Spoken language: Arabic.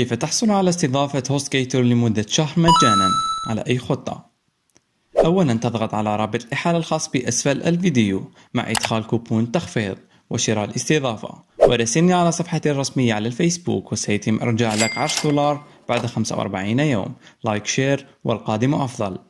كيف تحصل على استضافة هوست هوستجيتور لمدة شهر مجانا على أي خطة؟ أولا تضغط على رابط الإحالة الخاص بأسفل الفيديو مع إدخال كوبون تخفيض وشراء الاستضافة وراسلني على صفحتي الرسمية على الفيسبوك وسيتم إرجاع لك 10 دولار بعد 45 يوم لايك شير والقادم أفضل